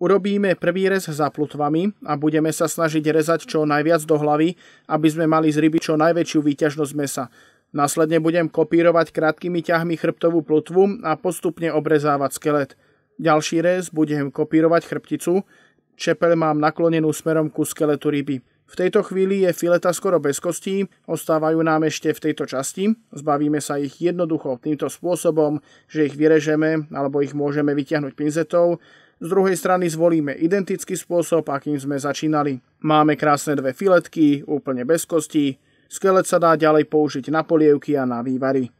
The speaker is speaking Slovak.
Urobíme prvý rez za plutvami a budeme sa snažiť rezať čo najviac do hlavy, aby sme mali z ryby čo najväčšiu výťažnosť mesa. Následne budem kopírovať krátkými ťahmi chrbtovú plutvu a postupne obrezávať skelet. Ďalší rez budem kopírovať chrbticu, čepel mám naklonenú smerom ku skeletu ryby. V tejto chvíli je fileta skoro bez kostí, ostávajú nám ešte v tejto časti, zbavíme sa ich jednoducho týmto spôsobom, že ich vyrežeme alebo ich môžeme vyťahnuť pinzetou, z druhej strany zvolíme identický spôsob, akým sme začínali. Máme krásne dve filetky, úplne bez kostí. Skelet sa dá ďalej použiť na polievky a na vývary.